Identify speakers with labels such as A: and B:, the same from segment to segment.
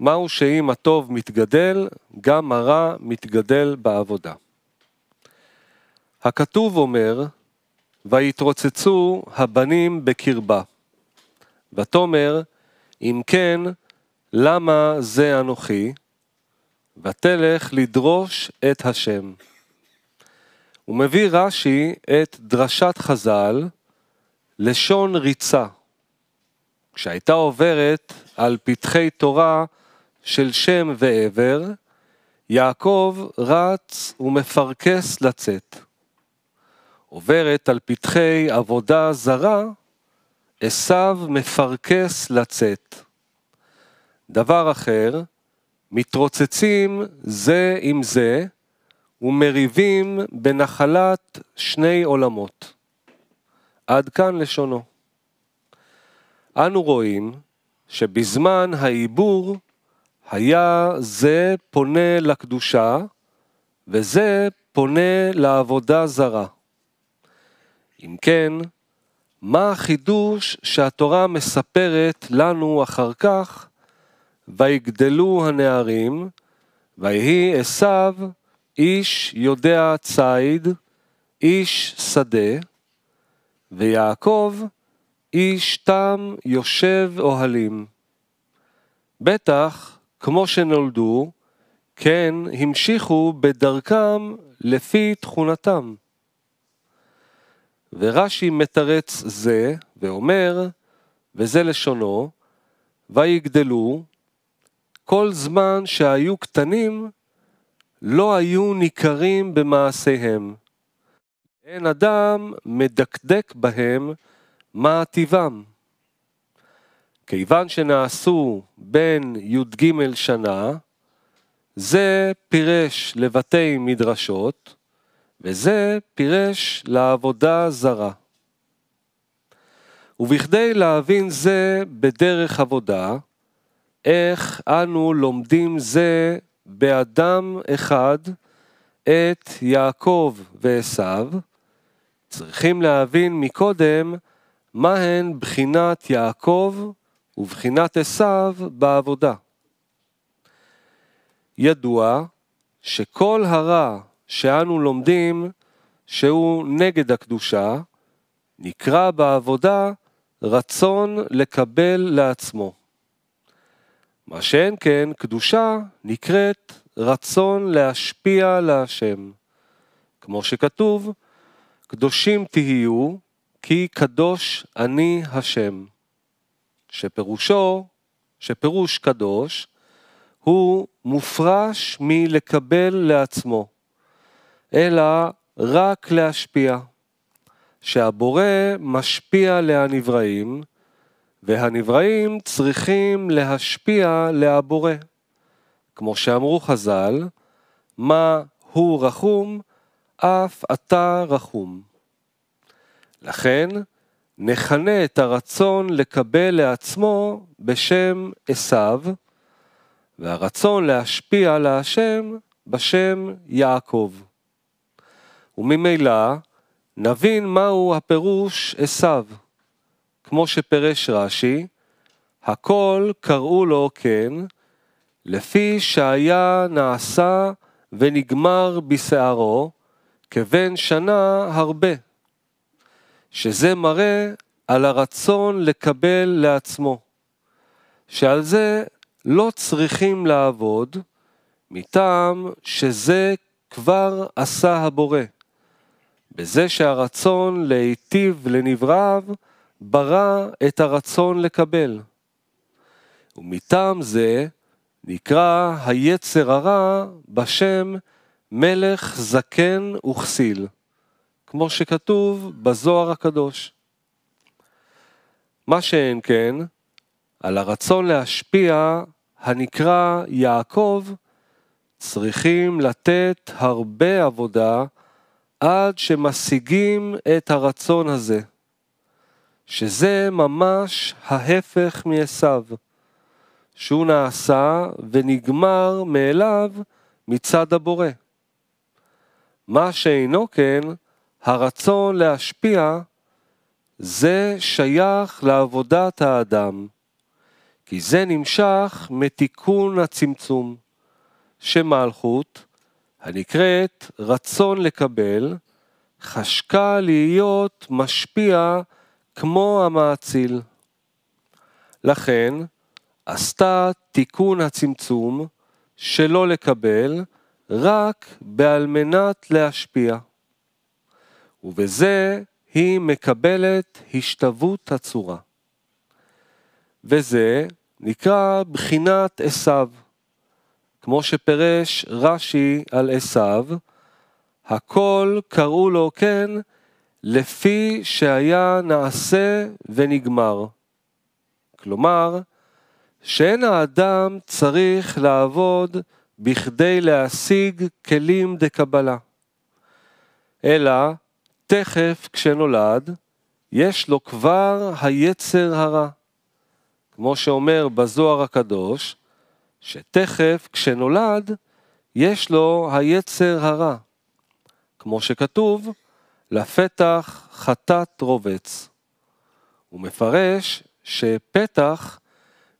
A: מהו שאם הטוב מתגדל, גם הרע מתגדל בעבודה. הכתוב אומר, ויתרוצצו הבנים בקרבה. ותאמר, אם כן, למה זה אנוכי? ותלך לדרוש את השם. הוא מביא רש"י את דרשת חז"ל, לשון ריצה. כשהייתה עוברת על פתחי תורה, של שם ועבר, יעקב רץ ומפרכס לצאת. עוברת על פתחי עבודה זרה, עשו מפרכס לצאת. דבר אחר, מתרוצצים זה עם זה ומריבים בנחלת שני עולמות. עד כאן לשונו. אנו רואים שבזמן העיבור היה זה פונה לקדושה, וזה פונה לעבודה זרה. אם כן, מה החידוש שהתורה מספרת לנו אחר כך, ויגדלו הנערים, ויהי עשיו איש יודע ציד, איש שדה, ויעקב איש תם יושב אוהלים. בטח כמו שנולדו, כן המשיכו בדרכם לפי תכונתם. ורש"י מתרץ זה ואומר, וזה לשונו, ויגדלו, כל זמן שהיו קטנים, לא היו ניכרים במעשיהם. אין אדם מדקדק בהם מה טיבם. כיוון שנעשו בין י"ג שנה, זה פירש לבתי מדרשות, וזה פירש לעבודה זרה. ובכדי להבין זה בדרך עבודה, איך אנו לומדים זה באדם אחד את יעקב ועשו, צריכים להבין מקודם מהן בחינת יעקב ובחינת עשיו בעבודה. ידוע שכל הרע שאנו לומדים שהוא נגד הקדושה, נקרא בעבודה רצון לקבל לעצמו. מה שאין כן, קדושה נקראת רצון להשפיע להשם. כמו שכתוב, קדושים תהיו, כי קדוש אני השם. שפירושו, שפירוש קדוש, הוא מופרש מלקבל לעצמו, אלא רק להשפיע. שהבורא משפיע להנבראים, והנבראים צריכים להשפיע להבורא. כמו שאמרו חז"ל, מה הוא רחום, אף אתה רחום. לכן, נכנה את הרצון לקבל לעצמו בשם עשיו, והרצון להשפיע להשם בשם יעקב. וממילא נבין מהו הפירוש עשיו. כמו שפרש רש"י, הכל קראו לו כן, לפי שהיה נעשה ונגמר בשערו, כבן שנה הרבה. שזה מראה על הרצון לקבל לעצמו, שעל זה לא צריכים לעבוד, מטעם שזה כבר עשה הבורא, בזה שהרצון להיטיב לנבראיו ברא את הרצון לקבל. ומטעם זה נקרא היצר הרע בשם מלך זקן וכסיל. כמו שכתוב בזוהר הקדוש. מה שאין כן, על הרצון להשפיע הנקרא יעקב, צריכים לתת הרבה עבודה עד שמשיגים את הרצון הזה, שזה ממש ההפך מעשו, שהוא נעשה ונגמר מאליו מצד הבורא. מה שאינו כן, הרצון להשפיע זה שייך לעבודת האדם, כי זה נמשך מתיקון הצמצום, שמלכות, הנקראת רצון לקבל, חשקה להיות משפיע כמו המאציל. לכן, עשתה תיקון הצמצום שלא לקבל רק בעל מנת להשפיע. ובזה היא מקבלת השתוות הצורה. וזה נקרא בחינת עשיו, כמו שפירש רש"י על עשיו, הכל קראו לו כן לפי שהיה נעשה ונגמר. כלומר, שאין האדם צריך לעבוד בכדי להשיג כלים דקבלה, אלא תכף כשנולד, יש לו כבר היצר הרע. כמו שאומר בזוהר הקדוש, שתכף כשנולד, יש לו היצר הרע. כמו שכתוב, לפתח חטאת רובץ. הוא מפרש שפתח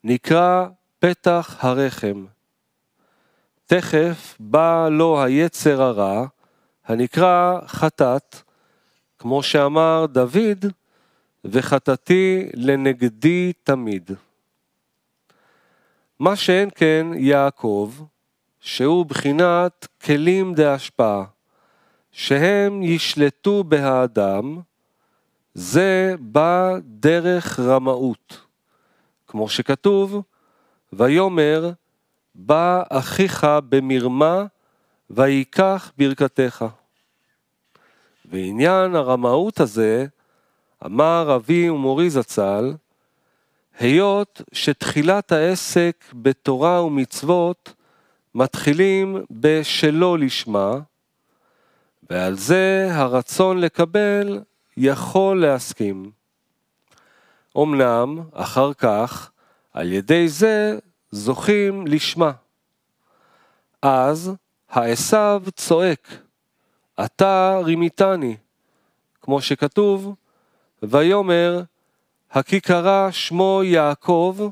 A: נקרא פתח הרחם. תכף בא לו היצר הרע, הנקרא חטאת, כמו שאמר דוד, וחטאתי לנגדי תמיד. מה שאין כן יעקב, שהוא בחינת כלים דהשפעה, שהם ישלטו בהאדם, זה בא דרך רמאות. כמו שכתוב, ויאמר, בא אחיך במרמה, ויקח ברכתך. ועניין הרמאות הזה, אמר אבי ומורי זצ"ל, היות שתחילת העסק בתורה ומצוות מתחילים בשלא לשמה, ועל זה הרצון לקבל יכול להסכים. אמנם, אחר כך, על ידי זה זוכים לשמה. אז העשו צועק. אתה רימיתני, כמו שכתוב, ויאמר, קרא שמו יעקב,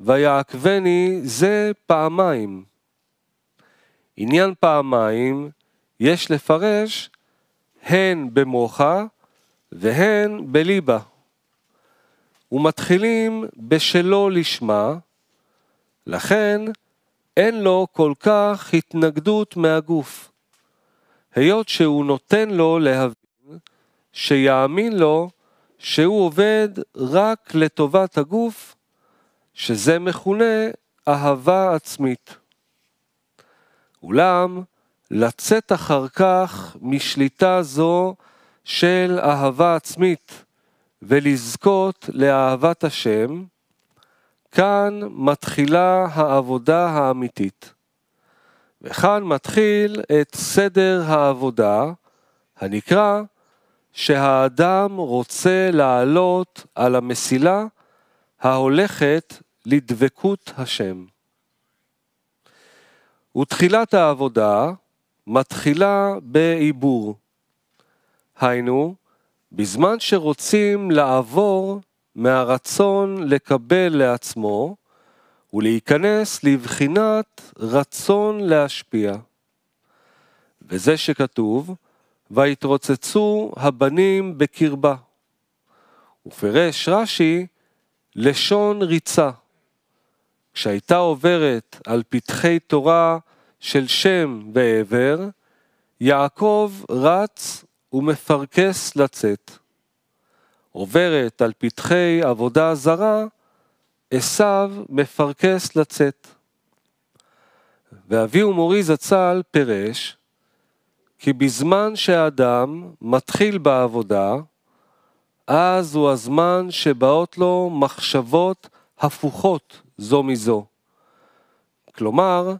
A: ויעקבני זה פעמיים. עניין פעמיים יש לפרש הן במוחה והן בליבה. ומתחילים בשלו לשמה, לכן אין לו כל כך התנגדות מהגוף. היות שהוא נותן לו להבין, שיאמין לו שהוא עובד רק לטובת הגוף, שזה מכונה אהבה עצמית. אולם, לצאת אחר כך משליטה זו של אהבה עצמית ולזכות לאהבת השם, כאן מתחילה העבודה האמיתית. וכאן מתחיל את סדר העבודה הנקרא שהאדם רוצה לעלות על המסילה ההולכת לדבקות השם. ותחילת העבודה מתחילה בעיבור. היינו, בזמן שרוצים לעבור מהרצון לקבל לעצמו ולהיכנס לבחינת רצון להשפיע. וזה שכתוב, ויתרוצצו הבנים בקרבה. ופירש רש"י, לשון ריצה. כשהייתה עוברת על פתחי תורה של שם ועבר, יעקב רץ ומפרכס לצאת. עוברת על פתחי עבודה זרה, עשיו מפרכס לצאת. ואבי ומורי זצ"ל פירש כי בזמן שהאדם מתחיל בעבודה, אז הוא הזמן שבאות לו מחשבות הפוכות זו מזו. כלומר,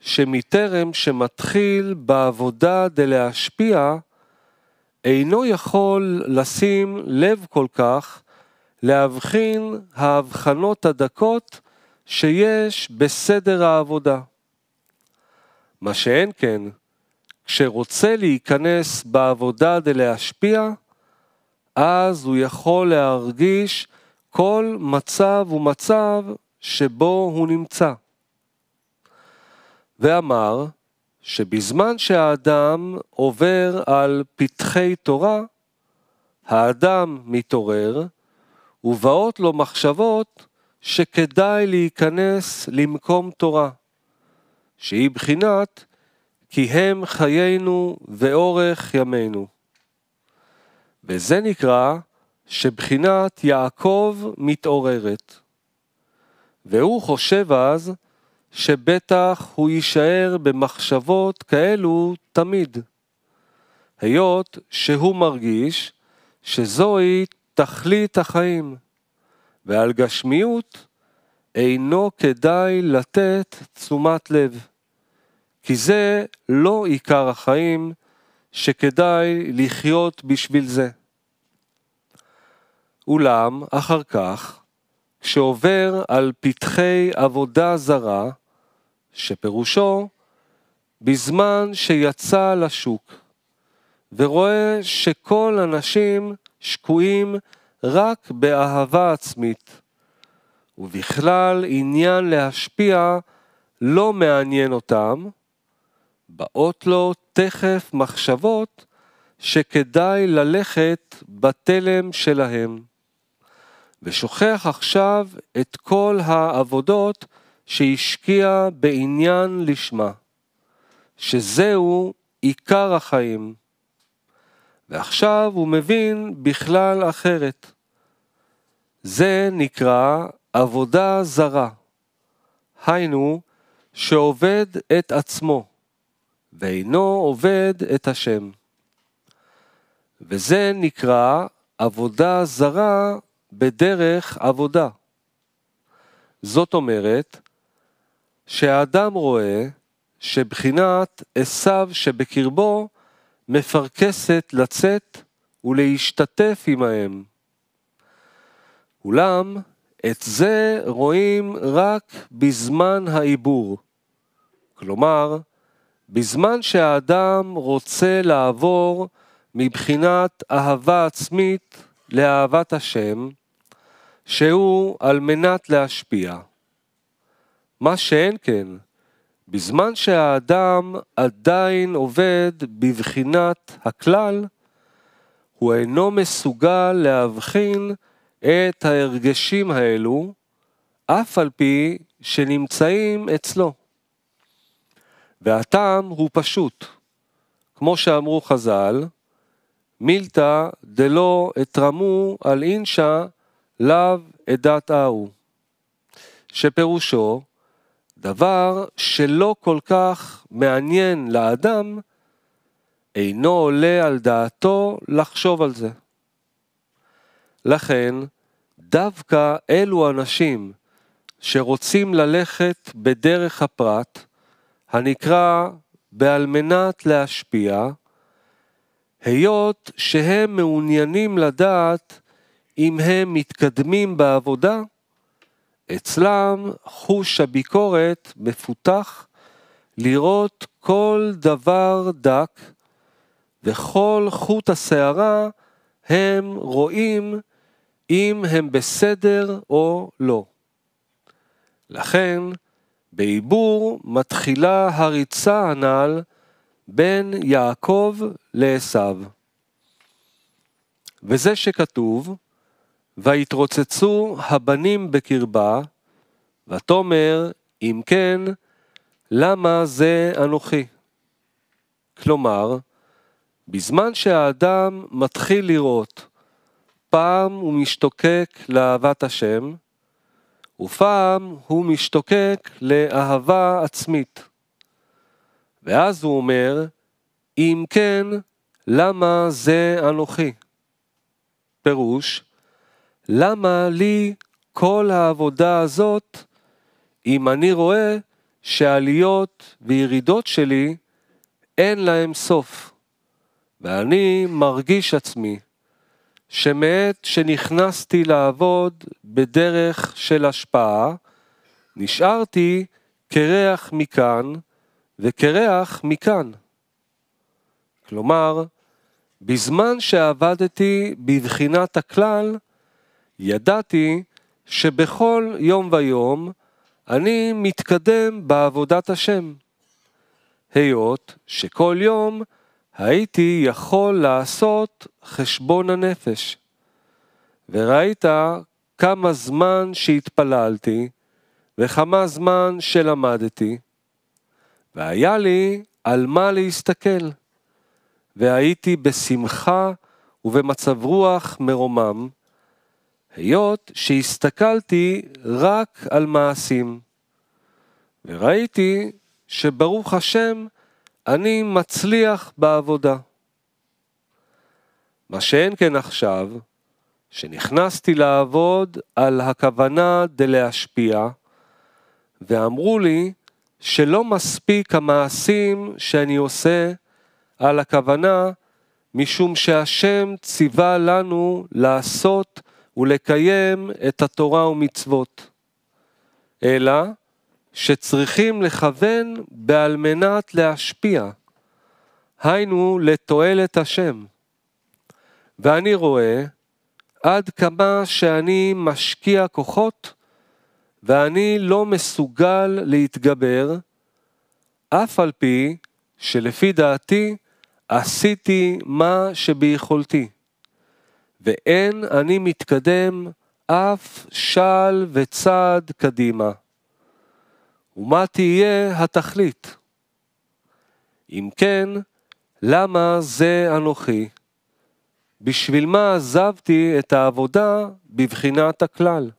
A: שמטרם שמתחיל בעבודה דלהשפיע, אינו יכול לשים לב כל כך להבחין ההבחנות הדקות שיש בסדר העבודה. מה שאין כן, כשרוצה להיכנס בעבודה דלהשפיע, אז הוא יכול להרגיש כל מצב ומצב שבו הוא נמצא. ואמר שבזמן שהאדם עובר על פתחי תורה, האדם מתעורר, ובאות לו מחשבות שכדאי להיכנס למקום תורה, שהיא בחינת כי הם חיינו ואורך ימינו. וזה נקרא שבחינת יעקב מתעוררת. והוא חושב אז שבטח הוא יישאר במחשבות כאלו תמיד. היות שהוא מרגיש שזוהי תכלית החיים, ועל גשמיות אינו כדאי לתת תשומת לב, כי זה לא עיקר החיים שכדאי לחיות בשביל זה. אולם, אחר כך, כשעובר על פתחי עבודה זרה, שפירושו בזמן שיצא לשוק, ורואה שכל הנשים שקועים רק באהבה עצמית. ובכלל עניין להשפיע לא מעניין אותם, באות לו תכף מחשבות שכדאי ללכת בתלם שלהם. ושוכח עכשיו את כל העבודות שהשקיע בעניין לשמה, שזהו עיקר החיים. ועכשיו הוא מבין בכלל אחרת. זה נקרא עבודה זרה. היינו, שעובד את עצמו, ואינו עובד את השם. וזה נקרא עבודה זרה בדרך עבודה. זאת אומרת, שהאדם רואה שבחינת עשיו שבקרבו מפרכסת לצאת ולהשתתף עמהם. אולם את זה רואים רק בזמן העיבור. כלומר, בזמן שהאדם רוצה לעבור מבחינת אהבה עצמית לאהבת השם, שהוא על מנת להשפיע. מה שאין כן, בזמן שהאדם עדיין עובד בבחינת הכלל, הוא אינו מסוגל להבחין את ההרגשים האלו, אף על פי שנמצאים אצלו. והטעם הוא פשוט. כמו שאמרו חז"ל, מילתא דלא אתרמו על אינשא לאו אדת ההוא. שפירושו דבר שלא כל כך מעניין לאדם, אינו עולה על דעתו לחשוב על זה. לכן, דווקא אלו אנשים שרוצים ללכת בדרך הפרט, הנקרא בעל מנת להשפיע, היות שהם מעוניינים לדעת אם הם מתקדמים בעבודה, אצלם חוש הביקורת מפותח לראות כל דבר דק, וכל חוט השערה הם רואים אם הם בסדר או לא. לכן, בעיבור מתחילה הריצה הנ"ל בין יעקב לעשו. וזה שכתוב, ויתרוצצו הבנים בקרבה, ותאמר, אם כן, למה זה אנוכי? כלומר, בזמן שהאדם מתחיל לראות, פעם הוא משתוקק לאהבת השם, ופעם הוא משתוקק לאהבה עצמית. ואז הוא אומר, אם כן, למה זה אנוכי? פירוש, למה לי כל העבודה הזאת אם אני רואה שעליות וירידות שלי אין להם סוף? ואני מרגיש עצמי שמעת שנכנסתי לעבוד בדרך של השפעה, נשארתי קרח מכאן וקרח מכאן. כלומר, בזמן שעבדתי בבחינת הכלל, ידעתי שבכל יום ויום אני מתקדם בעבודת השם. היות שכל יום הייתי יכול לעשות חשבון הנפש. וראית כמה זמן שהתפללתי וכמה זמן שלמדתי, והיה לי על מה להסתכל, והייתי בשמחה ובמצב רוח מרומם, היות שהסתכלתי רק על מעשים. וראיתי שברוך השם אני מצליח בעבודה. מה שאין כן עכשיו, שנכנסתי לעבוד על הכוונה דלהשפיע, ואמרו לי שלא מספיק המעשים שאני עושה על הכוונה, משום שהשם ציווה לנו לעשות ולקיים את התורה ומצוות, אלא שצריכים לכוון בעל מנת להשפיע, היינו לתועלת השם. ואני רואה עד כמה שאני משקיע כוחות ואני לא מסוגל להתגבר, אף על פי שלפי דעתי עשיתי מה שביכולתי. ואין אני מתקדם אף של וצעד קדימה. ומה תהיה התכלית? אם כן, למה זה אנוכי? בשביל מה עזבתי את העבודה בבחינת הכלל?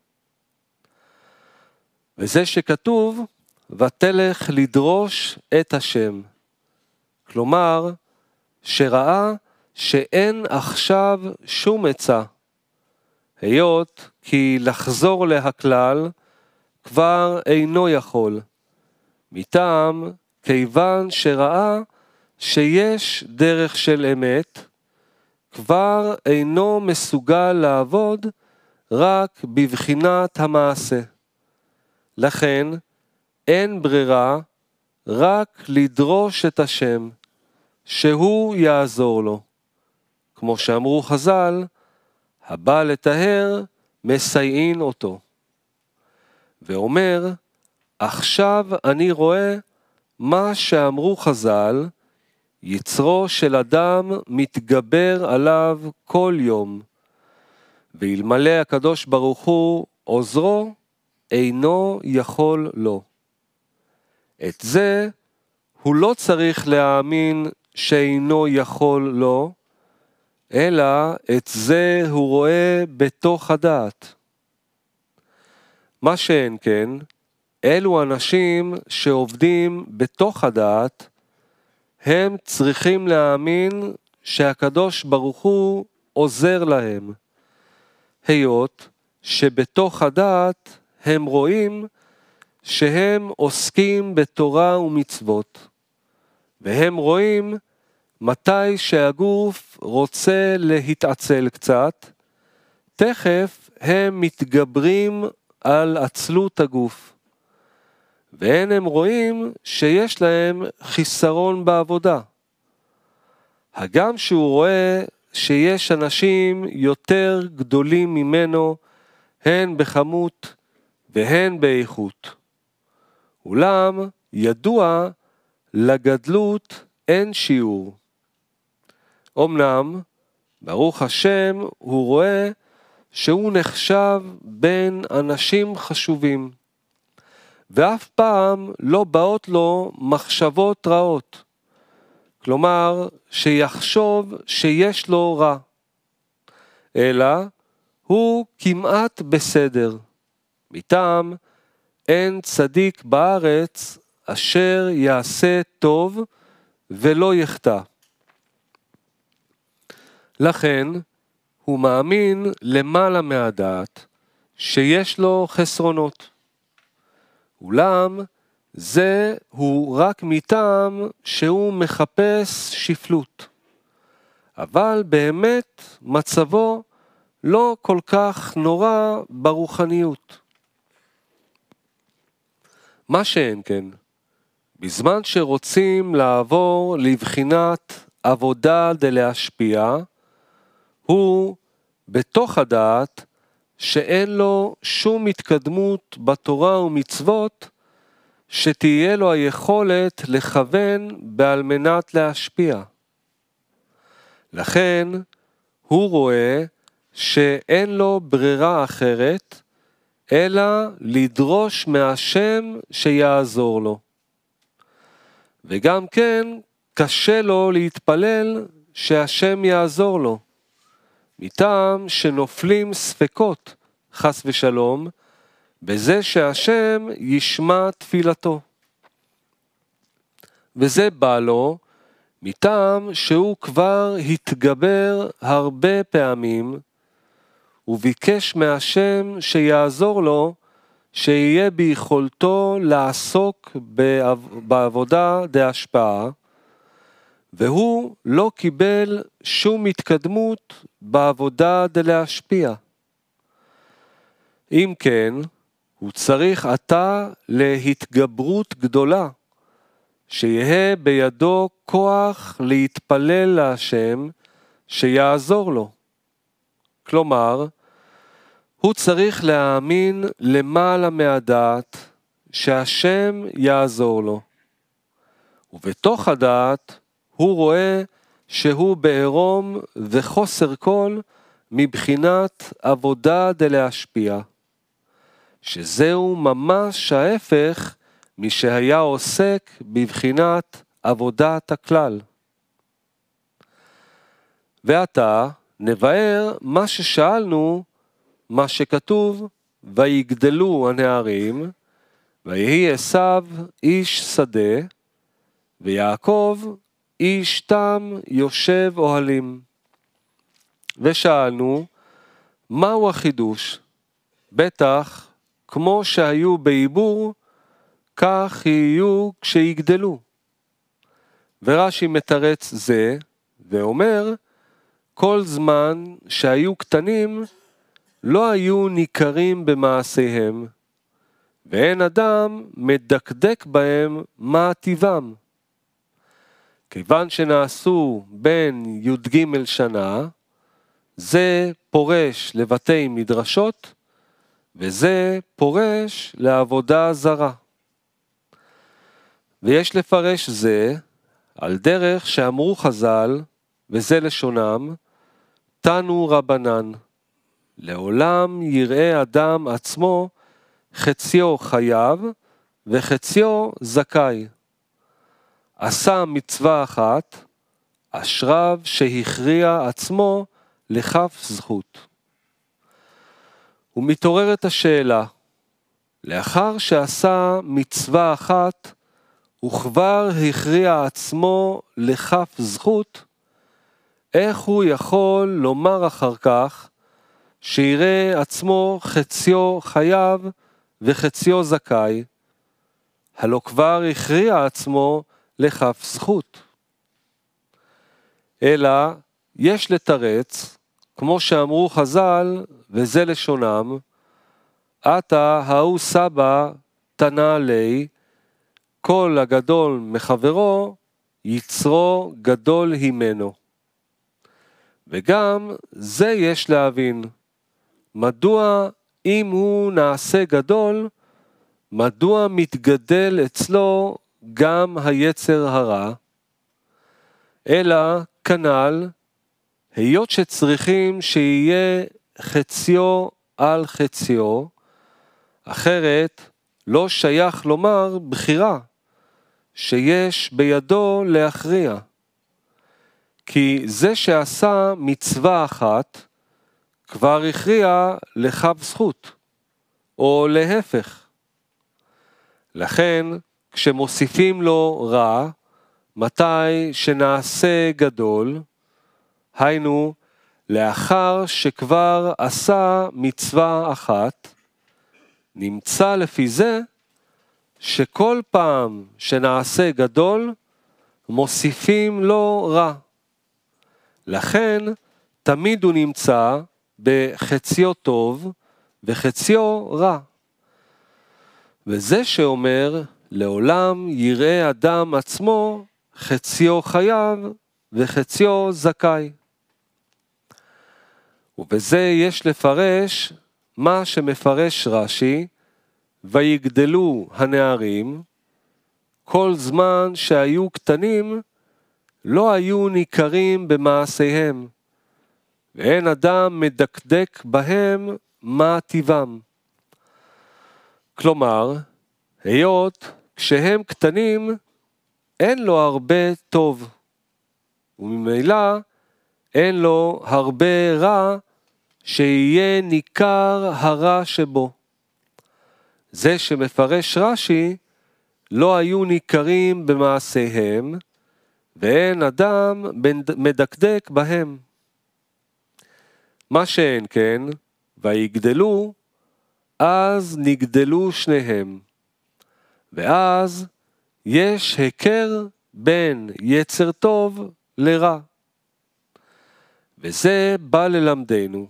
A: וזה שכתוב, ותלך לדרוש את השם. כלומר, שראה שאין עכשיו שום עצה. היות כי לחזור להכלל כבר אינו יכול, מטעם כיוון שראה שיש דרך של אמת, כבר אינו מסוגל לעבוד רק בבחינת המעשה. לכן, אין ברירה רק לדרוש את השם, שהוא יעזור לו. כמו שאמרו חז"ל, הבא לטהר, מסייעין אותו. ואומר, עכשיו אני רואה מה שאמרו חז"ל, יצרו של אדם מתגבר עליו כל יום. ואלמלא הקדוש ברוך הוא עוזרו, אינו יכול לו. את זה הוא לא צריך להאמין שאינו יכול לו, אלא את זה הוא רואה בתוך הדעת. מה שאין כן, אלו אנשים שעובדים בתוך הדעת, הם צריכים להאמין שהקדוש ברוך הוא עוזר להם. היות שבתוך הדעת הם רואים שהם עוסקים בתורה ומצוות, והם רואים מתי שהגוף רוצה להתעצל קצת, תכף הם מתגברים על עצלות הגוף. ואין הם רואים שיש להם חיסרון בעבודה. הגם שהוא רואה שיש אנשים יותר גדולים ממנו, הן בכמות והן באיכות. אולם ידוע לגדלות אין שיעור. אמנם, ברוך השם, הוא רואה שהוא נחשב בין אנשים חשובים, ואף פעם לא באות לו מחשבות רעות. כלומר, שיחשוב שיש לו רע. אלא, הוא כמעט בסדר. מטעם, אין צדיק בארץ אשר יעשה טוב ולא יחטא. לכן, הוא מאמין למעלה מהדעת שיש לו חסרונות. אולם, זה הוא רק מטעם שהוא מחפש שפלות. אבל באמת מצבו לא כל כך נורא ברוחניות. מה שאין כן, בזמן שרוצים לעבור לבחינת עבודה דלהשפיע, הוא בתוך הדעת שאין לו שום התקדמות בתורה ומצוות שתהיה לו היכולת לכוון בעל מנת להשפיע. לכן הוא רואה שאין לו ברירה אחרת אלא לדרוש מהשם שיעזור לו. וגם כן קשה לו להתפלל שהשם יעזור לו. מטעם שנופלים ספקות, חס ושלום, בזה שהשם ישמע תפילתו. וזה בא לו מטעם שהוא כבר התגבר הרבה פעמים וביקש מהשם שיעזור לו, שיהיה ביכולתו לעסוק בעב... בעבודה דהשפעה, והוא לא קיבל שום התקדמות בעבודה דלהשפיע. אם כן, הוא צריך עתה להתגברות גדולה, שיהא בידו כוח להתפלל להשם שיעזור לו. כלומר, הוא צריך להאמין למעלה מהדעת שהשם יעזור לו. ובתוך הדעת הוא רואה שהוא בעירום וחוסר כל מבחינת עבודה דלהשפיע. שזהו ממש ההפך משהיה עוסק בבחינת עבודת הכלל. ועתה נבהר מה ששאלנו, מה שכתוב, ויגדלו הנערים, ויהי עשיו איש שדה, ויעקב איש תם יושב אוהלים. ושאלנו, מהו החידוש? בטח, כמו שהיו בעיבור, כך יהיו כשיגדלו. ורש"י מתרץ זה, ואומר, כל זמן שהיו קטנים, לא היו ניכרים במעשיהם, ואין אדם מדקדק בהם מה טיבם. כיוון שנעשו בין י"ג שנה, זה פורש לבתי מדרשות, וזה פורש לעבודה זרה. ויש לפרש זה על דרך שאמרו חז"ל, וזה לשונם, תנו רבנן, לעולם יראה אדם עצמו חציו חייב וחציו זכאי. עשה מצווה אחת, אשריו שהכריע עצמו לכף זכות. ומתעוררת השאלה, לאחר שעשה מצווה אחת, וכבר הכריע עצמו לכף זכות, איך הוא יכול לומר אחר כך שיראה עצמו חציו חייב וחציו זכאי, הלא כבר הכריע עצמו לכף זכות. אלא יש לתרץ, כמו שאמרו חז"ל, וזה לשונם, עתה ההוא סבא תנא לי, כל הגדול מחברו, יצרו גדול הימנו. וגם זה יש להבין. מדוע אם הוא נעשה גדול, מדוע מתגדל אצלו גם היצר הרע, אלא כנ"ל, היות שצריכים שיהיה חציו על חציו, אחרת לא שייך לומר בחירה, שיש בידו להכריע. כי זה שעשה מצווה אחת, כבר הכריע לכף זכות, או להפך. לכן, כשמוסיפים לו רע, מתי שנעשה גדול, היינו, לאחר שכבר עשה מצווה אחת, נמצא לפי זה שכל פעם שנעשה גדול, מוסיפים לו רע. לכן, תמיד הוא נמצא בחציו טוב וחציו רע. וזה שאומר לעולם יראה אדם עצמו חציו חייב וחציו זכאי. ובזה יש לפרש מה שמפרש רש"י, ויגדלו הנערים, כל זמן שהיו קטנים, לא היו ניכרים במעשיהם, ואין אדם מדקדק בהם מה טיבם. כלומר, היות כשהם קטנים, אין לו הרבה טוב, וממילא אין לו הרבה רע שיהיה ניכר הרע שבו. זה שמפרש רש"י, לא היו ניכרים במעשיהם, ואין אדם מדקדק בהם. מה שאין כן, ויגדלו, אז נגדלו שניהם. ואז יש היכר בין יצר טוב לרע. וזה בא ללמדנו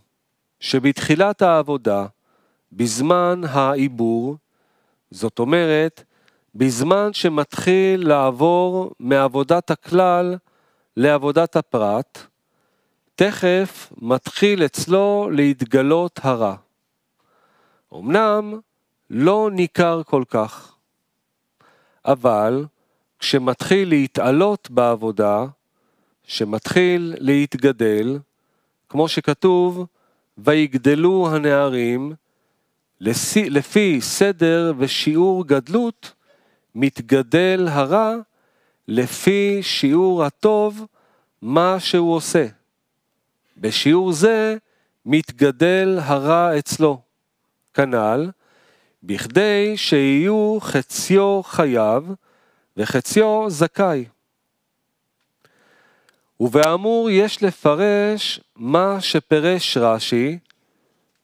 A: שבתחילת העבודה, בזמן העיבור, זאת אומרת, בזמן שמתחיל לעבור מעבודת הכלל לעבודת הפרט, תכף מתחיל אצלו להתגלות הרע. אמנם לא ניכר כל כך. אבל כשמתחיל להתעלות בעבודה, שמתחיל להתגדל, כמו שכתוב, ויגדלו הנערים, לפי, לפי סדר ושיעור גדלות, מתגדל הרע לפי שיעור הטוב, מה שהוא עושה. בשיעור זה מתגדל הרע אצלו. כנ"ל, בכדי שיהיו חציו חייב וחציו זכאי. ובאמור יש לפרש מה שפרש רש"י,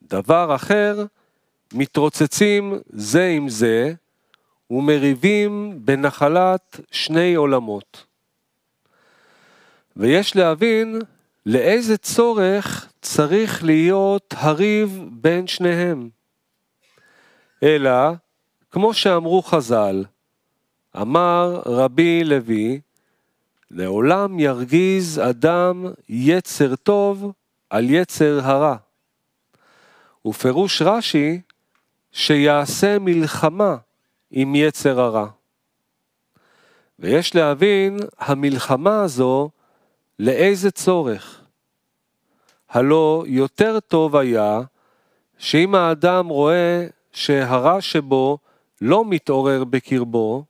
A: דבר אחר, מתרוצצים זה עם זה ומריבים בנחלת שני עולמות. ויש להבין לאיזה צורך צריך להיות הריב בין שניהם. אלא, כמו שאמרו חז"ל, אמר רבי לוי, לעולם ירגיז אדם יצר טוב על יצר הרע. ופירוש רש"י, שיעשה מלחמה עם יצר הרע. ויש להבין המלחמה הזו לאיזה צורך. הלא יותר טוב היה שאם האדם רואה שהרע שבו לא מתעורר בקרבו,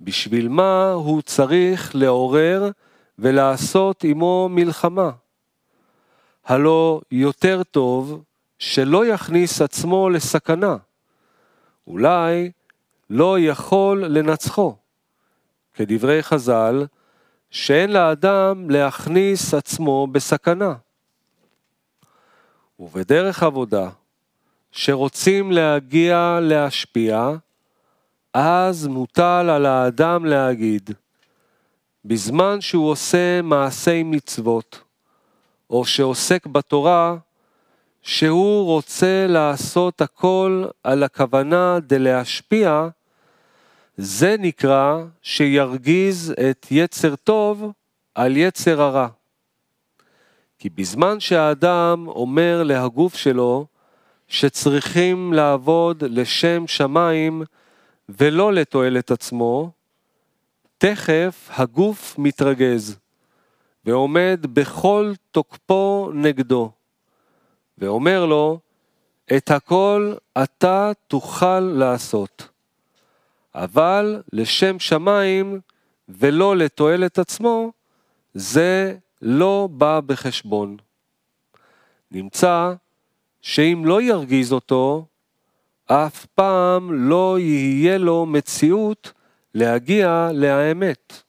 A: בשביל מה הוא צריך לעורר ולעשות עמו מלחמה? הלא יותר טוב שלא יכניס עצמו לסכנה, אולי לא יכול לנצחו. כדברי חז"ל, שאין לאדם להכניס עצמו בסכנה. ובדרך עבודה, שרוצים להגיע להשפיע, אז מוטל על האדם להגיד, בזמן שהוא עושה מעשי מצוות, או שעוסק בתורה, שהוא רוצה לעשות הכל על הכוונה דלהשפיע, זה נקרא שירגיז את יצר טוב על יצר הרע. כי בזמן שהאדם אומר להגוף שלו, שצריכים לעבוד לשם שמיים ולא לתועלת עצמו, תכף הגוף מתרגז ועומד בכל תוקפו נגדו, ואומר לו, את הכל אתה תוכל לעשות, אבל לשם שמיים ולא לתועלת עצמו, זה לא בא בחשבון. נמצא שאם לא ירגיז אותו, אף פעם לא יהיה לו מציאות להגיע לאמת.